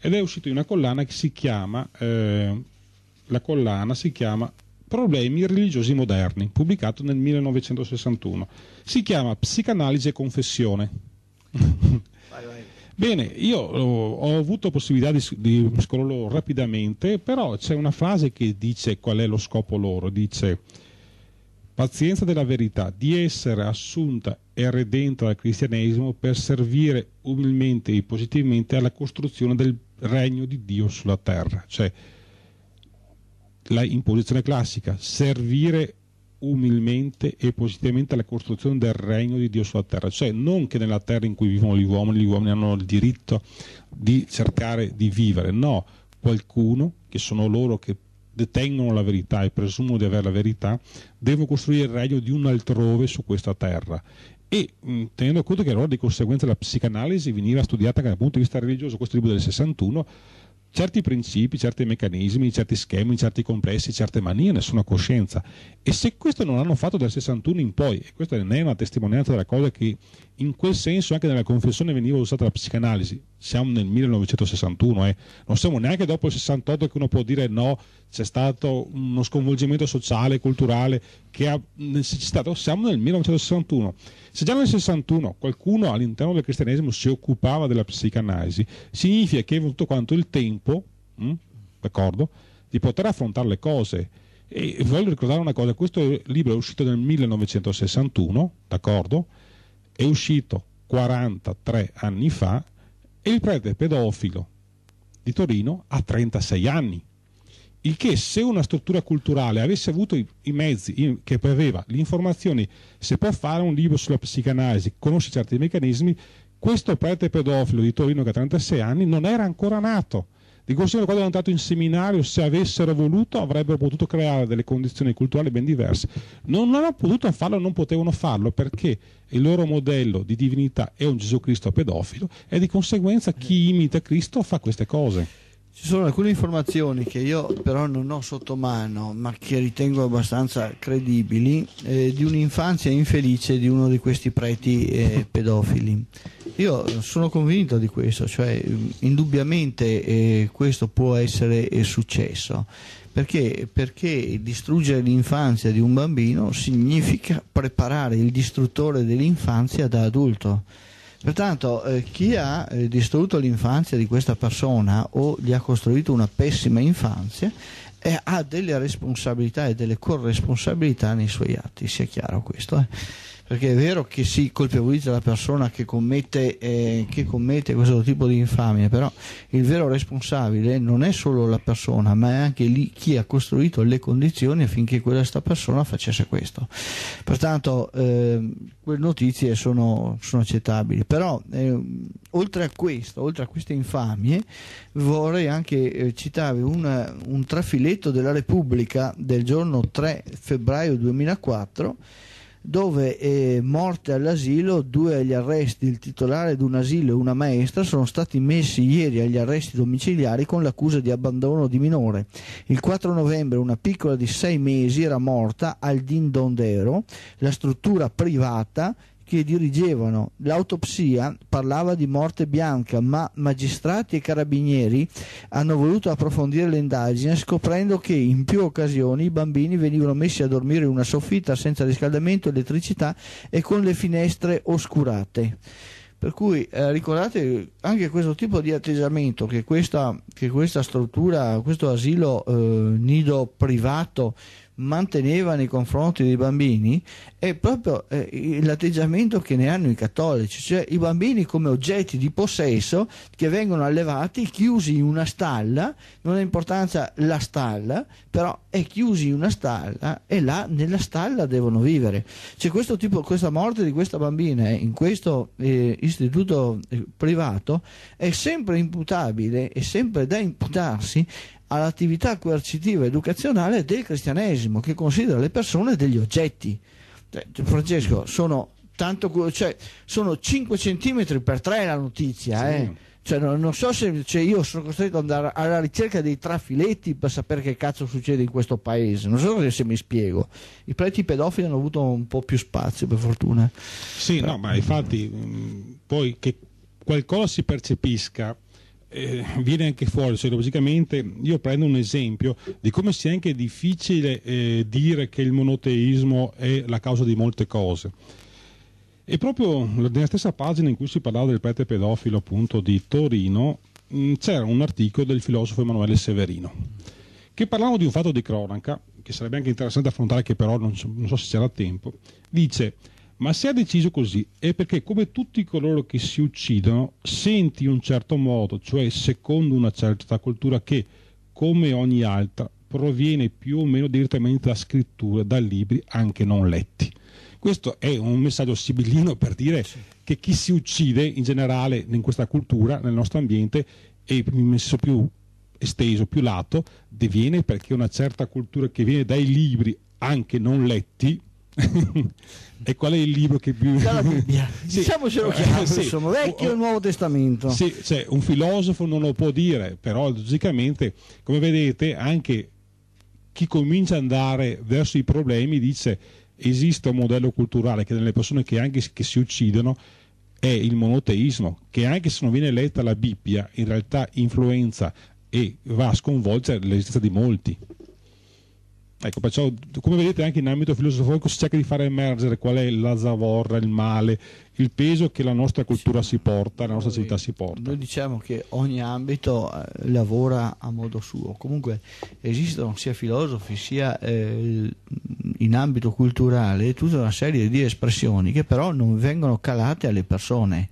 ed è uscito in una collana che si chiama, eh, la collana si chiama Problemi religiosi moderni, pubblicato nel 1961. Si chiama Psicanalisi e confessione. Bene, io eh, ho avuto possibilità di, di scolorlo rapidamente, però c'è una frase che dice qual è lo scopo loro, dice pazienza della verità, di essere assunta e redenta dal cristianesimo per servire umilmente e positivamente alla costruzione del regno di Dio sulla terra. Cioè, la imposizione classica, servire umilmente e positivamente alla costruzione del regno di Dio sulla terra, cioè non che nella terra in cui vivono gli uomini, gli uomini hanno il diritto di cercare di vivere, no, qualcuno, che sono loro che detengono la verità e presumono di avere la verità, devo costruire il regno di un altrove su questa terra. E mm, tenendo conto che allora di conseguenza la psicanalisi veniva studiata anche dal punto di vista religioso, questo libro del 61 certi principi, certi meccanismi, certi schemi, certi complessi, certe manie, nessuna coscienza. E se questo non l'hanno fatto dal 61 in poi, e questa ne è una testimonianza della cosa che in quel senso anche nella confessione veniva usata la psicanalisi, siamo nel 1961, eh. non siamo neanche dopo il 68 che uno può dire no, c'è stato uno sconvolgimento sociale, culturale, che ha necessitato, siamo nel 1961. Se già nel 61 qualcuno all'interno del cristianesimo si occupava della psicanalisi, significa che è venuto quanto il tempo, mh, hm, d'accordo, di poter affrontare le cose. E voglio ricordare una cosa, questo libro è uscito nel 1961, d'accordo? è uscito 43 anni fa e il prete pedofilo di Torino ha 36 anni. Il che se una struttura culturale avesse avuto i, i mezzi in, che preveva le informazioni, se può fare un libro sulla psicanalisi, conosce certi meccanismi, questo prete pedofilo di Torino che ha 36 anni non era ancora nato di conseguenza, quando erano andato in seminario, se avessero voluto, avrebbero potuto creare delle condizioni culturali ben diverse. Non hanno potuto farlo, non potevano farlo perché il loro modello di divinità è un Gesù Cristo pedofilo e di conseguenza chi imita Cristo fa queste cose. Ci sono alcune informazioni che io però non ho sotto mano, ma che ritengo abbastanza credibili, eh, di un'infanzia infelice di uno di questi preti eh, pedofili. Io sono convinto di questo, cioè indubbiamente eh, questo può essere eh, successo, perché, perché distruggere l'infanzia di un bambino significa preparare il distruttore dell'infanzia da adulto Pertanto eh, chi ha eh, distrutto l'infanzia di questa persona o gli ha costruito una pessima infanzia eh, ha delle responsabilità e delle corresponsabilità nei suoi atti, sia chiaro questo. Eh perché è vero che si colpevolizza la persona che commette, eh, che commette, questo tipo di infamia, però il vero responsabile non è solo la persona, ma è anche lì chi ha costruito le condizioni affinché questa persona facesse questo. Pertanto eh, quelle notizie sono, sono accettabili, però eh, oltre a questo, oltre a queste infamie, vorrei anche eh, citarvi una, un trafiletto della Repubblica del giorno 3 febbraio 2004 dove è morte all'asilo, due agli arresti, il titolare di un asilo e una maestra sono stati messi ieri agli arresti domiciliari con l'accusa di abbandono di minore. Il 4 novembre una piccola di sei mesi era morta al Dindondero, la struttura privata che dirigevano l'autopsia parlava di morte bianca, ma magistrati e carabinieri hanno voluto approfondire l'indagine scoprendo che in più occasioni i bambini venivano messi a dormire in una soffitta senza riscaldamento, elettricità e con le finestre oscurate. Per cui eh, ricordate anche questo tipo di atteggiamento che questa, che questa struttura, questo asilo eh, nido privato manteneva nei confronti dei bambini è proprio eh, l'atteggiamento che ne hanno i cattolici, cioè i bambini come oggetti di possesso che vengono allevati, chiusi in una stalla, non ha importanza la stalla, però è chiusi in una stalla e là nella stalla devono vivere. Cioè questo tipo, questa morte di questa bambina eh, in questo eh, istituto eh, privato è sempre imputabile, è sempre da imputarsi all'attività coercitiva educazionale del cristianesimo, che considera le persone degli oggetti. Cioè, Francesco, sono, tanto, cioè, sono 5 cm per 3 la notizia, sì. eh. Cioè, non, non, so se cioè, io sono costretto ad andare alla ricerca dei trafiletti per sapere che cazzo succede in questo paese. Non so se mi spiego. I preti pedofili hanno avuto un po' più spazio, per fortuna. Sì, Però... no, ma infatti, mm, poi che qualcosa si percepisca eh, viene anche fuori, cioè, io prendo un esempio di come sia anche difficile eh, dire che il monoteismo è la causa di molte cose. E proprio nella stessa pagina in cui si parlava del prete pedofilo appunto di Torino mm, c'era un articolo del filosofo Emanuele Severino che parlava di un fatto di cronaca che sarebbe anche interessante affrontare che però non so, non so se c'era tempo dice ma se ha deciso così è perché, come tutti coloro che si uccidono, senti in un certo modo, cioè secondo una certa cultura che, come ogni altra, proviene più o meno direttamente da scritture, da libri anche non letti. Questo è un messaggio sibillino per dire che chi si uccide in generale in questa cultura, nel nostro ambiente, è messo più esteso, più lato, diviene perché una certa cultura che viene dai libri anche non letti, [laughs] e qual è il libro che più la Bibbia [laughs] sì. diciamocelo chiaro sì. insomma vecchio o, nuovo testamento sì cioè, un filosofo non lo può dire però logicamente come vedete anche chi comincia ad andare verso i problemi dice esiste un modello culturale che nelle persone che anche che si uccidono è il monoteismo che anche se non viene letta la Bibbia in realtà influenza e va a sconvolgere l'esistenza di molti Ecco, perciò, come vedete, anche in ambito filosofico si cerca di fare emergere qual è la zavorra, il male, il peso che la nostra cultura sì, si porta, la nostra noi, città si porta. Noi diciamo che ogni ambito eh, lavora a modo suo, comunque esistono sia filosofi sia eh, in ambito culturale tutta una serie di espressioni che però non vengono calate alle persone.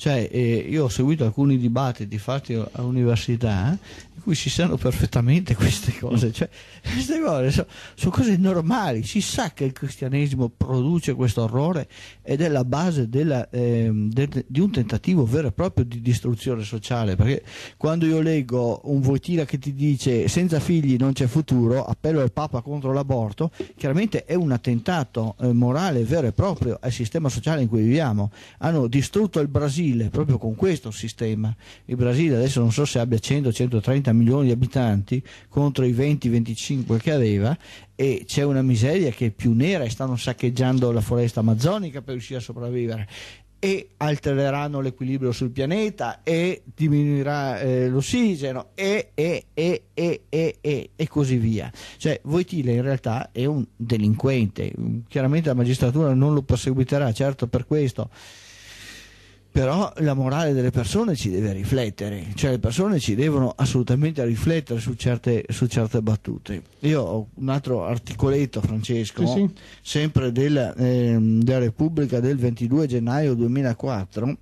Cioè, eh, io ho seguito alcuni dibattiti fatti all'università in cui si sanno perfettamente queste cose, cioè, queste cose sono, sono cose normali, si sa che il cristianesimo produce questo orrore ed è la base della, eh, de, di un tentativo vero e proprio di distruzione sociale, perché quando io leggo un Voitila che ti dice senza figli non c'è futuro, appello al Papa contro l'aborto, chiaramente è un attentato eh, morale vero e proprio al sistema sociale in cui viviamo, hanno distrutto il Brasile proprio con questo sistema, il Brasile adesso non so se abbia 100-130 30 milioni di abitanti contro i 20-25 che aveva e c'è una miseria che è più nera e stanno saccheggiando la foresta amazzonica per riuscire a sopravvivere e altereranno l'equilibrio sul pianeta e diminuirà eh, l'ossigeno e, e, e, e, così via. Cioè Voitile in realtà è un delinquente, chiaramente la magistratura non lo perseguiterà certo per questo però la morale delle persone ci deve riflettere, cioè le persone ci devono assolutamente riflettere su certe, su certe battute. Io ho un altro articoletto, Francesco, sì, sì. sempre della, eh, della Repubblica del 22 gennaio 2004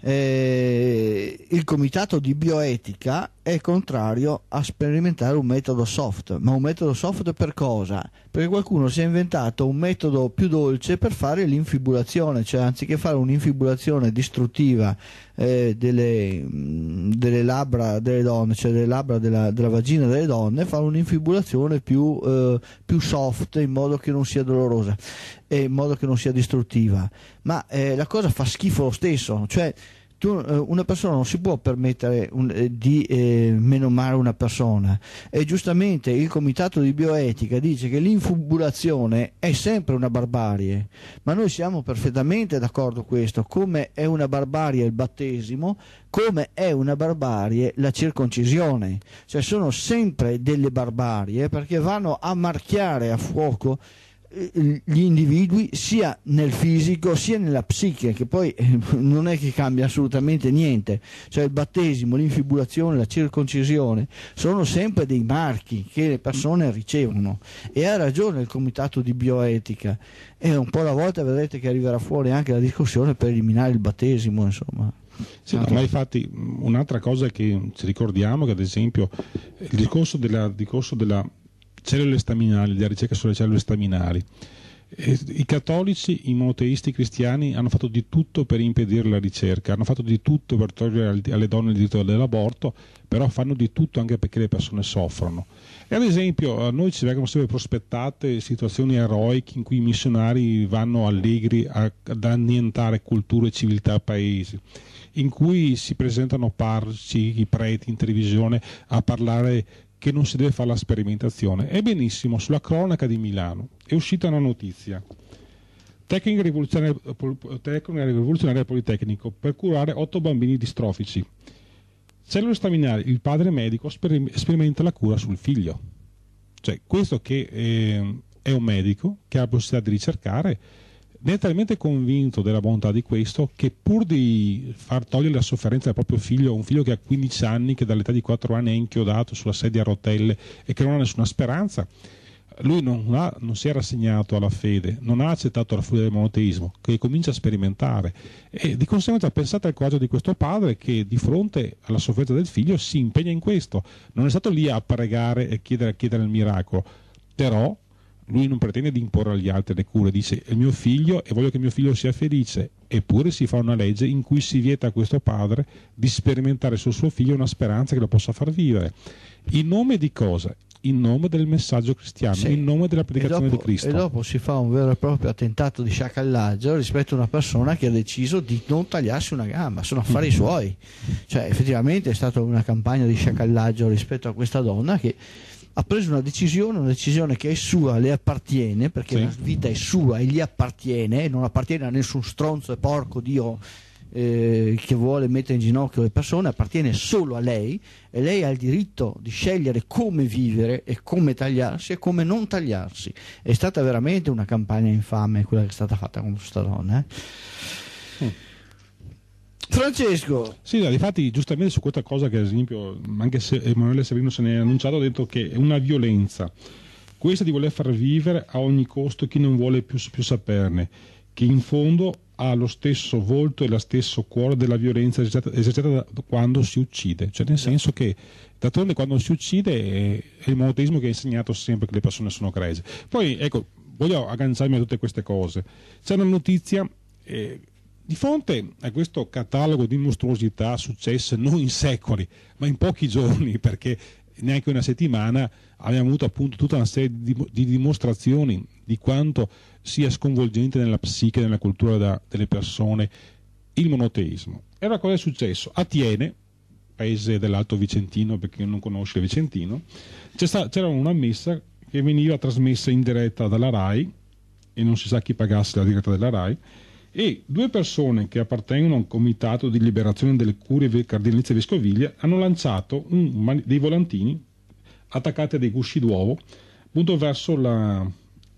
eh, il comitato di bioetica è contrario a sperimentare un metodo soft, ma un metodo soft per cosa? Perché qualcuno si è inventato un metodo più dolce per fare l'infibulazione, cioè anziché fare un'infibulazione distruttiva eh, delle, mm, delle, labbra delle donne, cioè delle labbra della, della vagina delle donne, fare un'infibulazione più, eh, più soft in modo che non sia dolorosa eh, in modo che non sia distruttiva, ma eh, la cosa fa schifo lo stesso, cioè tu, eh, una persona non si può permettere un, eh, di eh, menomare una persona e giustamente il comitato di bioetica dice che l'infubulazione è sempre una barbarie ma noi siamo perfettamente d'accordo con questo come è una barbarie il battesimo come è una barbarie la circoncisione cioè sono sempre delle barbarie perché vanno a marchiare a fuoco eh, gli individui sia nel fisico sia nella psiche che poi eh, [laughs] non è che cambia assolutamente niente cioè il battesimo, l'infibulazione, la circoncisione sono sempre dei marchi che le persone ricevono e ha ragione il comitato di bioetica e un po' alla volta vedrete che arriverà fuori anche la discussione per eliminare il battesimo insomma sì, no, ma infatti un'altra cosa che ci ricordiamo che ad esempio il discorso della, discorso della cellule staminali, della ricerca sulle cellule staminali. I cattolici, i monoteisti cristiani hanno fatto di tutto per impedire la ricerca, hanno fatto di tutto per togliere alle donne il diritto dell'aborto, però fanno di tutto anche perché le persone soffrono. E ad esempio a eh, noi ci vengono sempre prospettate situazioni eroiche in cui i missionari vanno allegri ad annientare culture civiltà paesi, in cui si presentano i preti in televisione a parlare che non si deve fare la sperimentazione. E benissimo, sulla cronaca di Milano è uscita una notizia. Tecnica rivoluzionaria, eh, rivoluzionaria Politecnico per curare otto bambini distrofici. Cellule staminali, il padre medico sperimenta la cura sul figlio. Cioè, questo che eh, è un medico che ha la possibilità di ricercare ne è talmente convinto della bontà di questo che pur di far togliere la sofferenza del proprio figlio, un figlio che ha 15 anni, che dall'età di 4 anni è inchiodato sulla sedia a rotelle e che non ha nessuna speranza, lui non, ha, non, si è rassegnato alla fede, non ha accettato la furia del monoteismo, che comincia a sperimentare. E di conseguenza pensate al coraggio di questo padre che di fronte alla sofferenza del figlio si impegna in questo. Non è stato lì a pregare e chiedere, a chiedere il miracolo, però lui non pretende di imporre agli altri le cure, dice è mio figlio e voglio che mio figlio sia felice, eppure si fa una legge in cui si vieta a questo padre di sperimentare sul suo figlio una speranza che lo possa far vivere. In nome di cosa? in nome del messaggio cristiano, sì. in nome della predicazione dopo, di Cristo. E dopo si fa un vero e proprio attentato di sciacallaggio rispetto a una persona che ha deciso di non tagliarsi una gamba, sono mm. affari suoi. Cioè, effettivamente è stata una campagna di sciacallaggio rispetto a questa donna che ha preso una decisione, una decisione che è sua, le appartiene, perché sì. la vita è sua e gli appartiene, non appartiene a nessun stronzo e porco Dio eh, che vuole mettere in ginocchio le persone, appartiene solo a lei e lei ha il diritto di scegliere come vivere e come tagliarsi e come non tagliarsi. È stata veramente una campagna infame quella che è stata fatta con questa donna. Eh? Francesco. Sì, no, infatti giustamente su questa cosa che ad esempio anche se Emanuele Severino se ne è annunciato ha detto che è una violenza. Questa di voler far vivere a ogni costo chi non vuole più, più saperne, che in fondo ha lo stesso volto e lo stesso cuore della violenza esercitata, quando si uccide, cioè nel esatto. senso che d'altronde quando si uccide è il monoteismo che ha insegnato sempre che le persone sono crazy. Poi ecco, voglio agganciarmi a tutte queste cose. C'è una notizia eh, di fronte a questo catalogo di mostruosità successe non in secoli, ma in pochi giorni, [laughs] perché neanche una settimana abbiamo avuto appunto tutta una serie di, dimostrazioni di quanto sia sconvolgente nella psiche, nella cultura da, delle persone il monoteismo. E allora cosa è successo? A Tiene, paese dell'Alto Vicentino, per chi non conosce il Vicentino, c'era una messa che veniva trasmessa in diretta dalla RAI e non si sa chi pagasse la diretta della RAI e due persone che appartengono a un comitato di liberazione delle cure cardinalizie vescoviglie hanno lanciato un, dei volantini attaccati a dei gusci d'uovo appunto verso, la,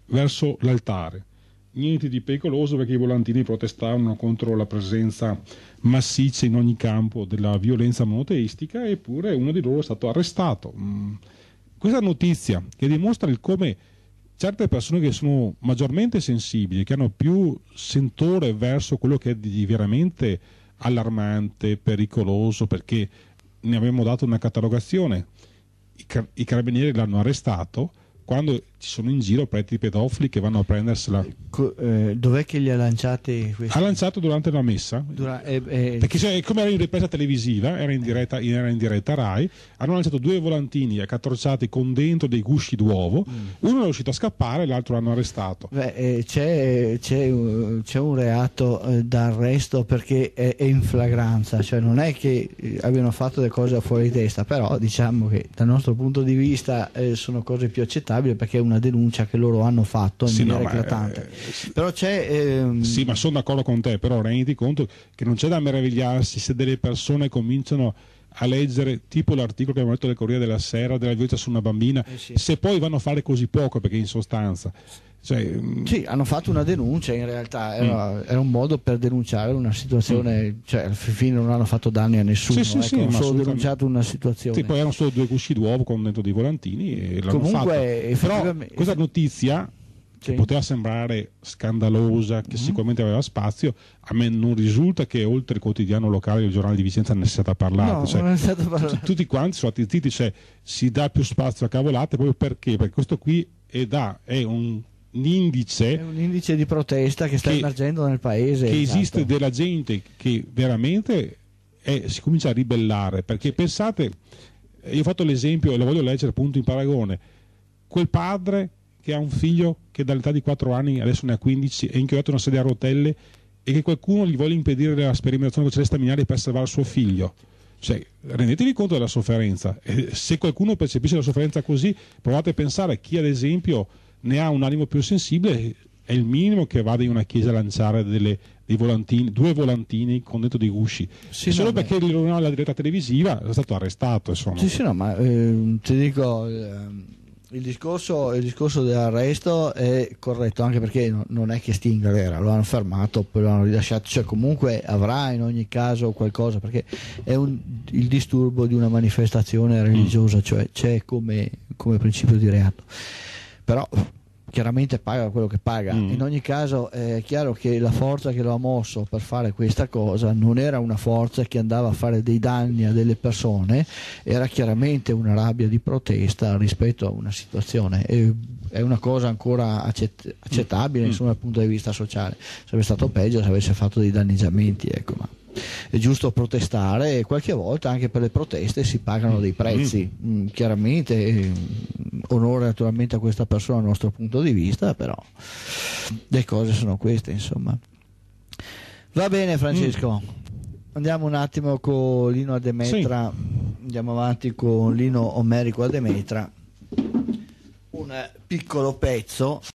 verso l'altare niente di pericoloso perché i volantini protestavano contro la presenza massiccia in ogni campo della violenza monoteistica, eppure uno di loro è stato arrestato. Mm. Questa notizia che dimostra il come certe persone che sono maggiormente sensibili, che hanno più sentore verso quello che è di veramente allarmante, pericoloso, perché ne abbiamo dato una catalogazione. I, car- i carabinieri l'hanno arrestato quando ci sono in giro preti pedofili che vanno a prendersela. Eh, dov'è che li ha lanciati? Questi? Ha lanciato durante una messa. Dura eh, eh, Perché cioè, come era in ripresa televisiva, era in, diretta, era in, diretta, Rai, hanno lanciato due volantini accattorciati con dentro dei gusci d'uovo. Mm. Uno è riuscito a scappare, l'altro l'hanno arrestato. Eh, eh, c'è, un, un reato eh, d'arresto perché è, è, in flagranza, cioè non è che abbiano fatto delle cose fuori di testa, però diciamo che dal nostro punto di vista sono cose più accettabili perché è un una denuncia che loro hanno fatto in sì, maniera no, eclatante. Eh, però c'è, ehm... Sì, ma sono d'accordo con te, però renditi conto che non c'è da meravigliarsi se delle persone cominciano a leggere tipo l'articolo che abbiamo letto del Corriere della Sera della violenza su una bambina, eh sì. se poi vanno a fare così poco, perché in sostanza cioè, sì, hanno fatto una denuncia in realtà, era, mm. era un modo per denunciare una situazione, mm. cioè alla fine non hanno fatto danni a nessuno, sì, ecco, sì, hanno solo denunciato una situazione. Sì, poi erano solo due cusci d'uovo con dentro dei volantini e l'hanno Comunque, effettivamente... Però questa notizia che poteva sembrare scandalosa, che mm. sicuramente aveva spazio, a me non risulta che oltre il quotidiano locale del giornale di Vicenza ne sia stata parlata. No, cioè, stata parlata. Tutti quanti sono attizziti, cioè, si dà più spazio a cavolate proprio perché? Perché questo qui è, da, è un l'indice... È un indice di protesta che sta che, emergendo nel paese. Che esatto. esiste della gente che veramente è, si comincia a ribellare, perché pensate, io ho fatto l'esempio e lo voglio leggere appunto in paragone, quel padre che ha un figlio che dall'età di 4 anni, adesso ne ha 15, è inchiodato in una sedia a rotelle e che qualcuno gli vuole impedire la sperimentazione con celestaminale per salvare il suo figlio. Cioè, rendetevi conto della sofferenza. E se qualcuno percepisce la sofferenza così, provate a pensare a chi, ad esempio, ne ha un animo più sensibile, è il minimo che vada in una chiesa a lanciare delle, volantini, due volantini con dentro dei gusci. Sì, solo perché beh. non ha la diretta televisiva è stato arrestato. Insomma. Sì, sì, no, ma eh, ti dico. Eh... Il discorso, il discorso, dell'arresto è corretto anche perché no, non è che Sting era, lo hanno fermato, poi lo hanno rilasciato, cioè comunque avrà in ogni caso qualcosa perché è un, il disturbo di una manifestazione religiosa, cioè c'è come, come principio di reato però chiaramente paga quello che paga. Mm. In ogni caso è chiaro che la forza che lo ha mosso per fare questa cosa non era una forza che andava a fare dei danni a delle persone, era chiaramente una rabbia di protesta rispetto a una situazione. E è una cosa ancora accett- accettabile mm. insomma, dal punto di vista sociale. Sarebbe stato peggio se avesse fatto dei danneggiamenti. Ecco, ma è giusto protestare e qualche volta anche per le proteste si pagano mm. dei prezzi. Mm. mm chiaramente mm, onore naturalmente a questa persona dal nostro punto di vista, però le cose sono queste, insomma. Va bene Francesco, mm. andiamo un attimo con Lino Ademetra, sì. andiamo avanti con Lino Omerico a Demetra, un piccolo pezzo.